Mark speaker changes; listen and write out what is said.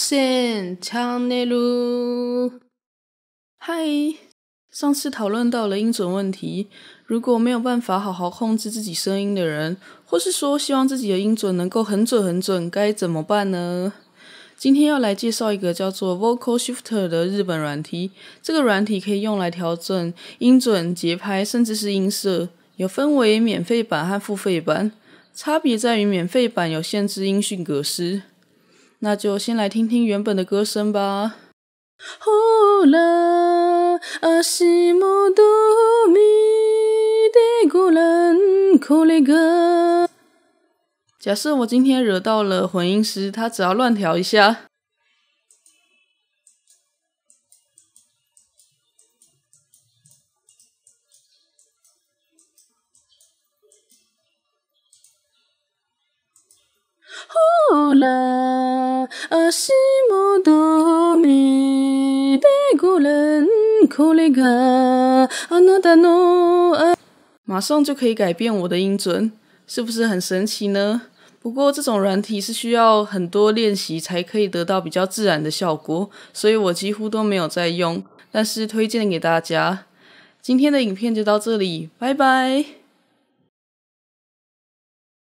Speaker 1: 线 n 内容。嗨，上次讨论到了音准问题，如果没有办法好好控制自己声音的人，或是说希望自己的音准能够很准很准，该怎么办呢？今天要来介绍一个叫做 Vocal Shifter 的日本软体，这个软体可以用来调整音准、节拍，甚至是音色，有分为免费版和付费版，差别在于免费版有限制音讯格式。那就先来听听原本的歌声吧。阿西多
Speaker 2: 米古兰
Speaker 1: 库里格。假设我今天惹到了混音师，他只要乱调一下。马上就可以改变我的音准，是不是很神奇呢？不过这种软体是需要很多练习才可以得到比较自然的效果，所以我几乎都没有在用。但是推荐给大家。今天的影片就到这里，拜拜。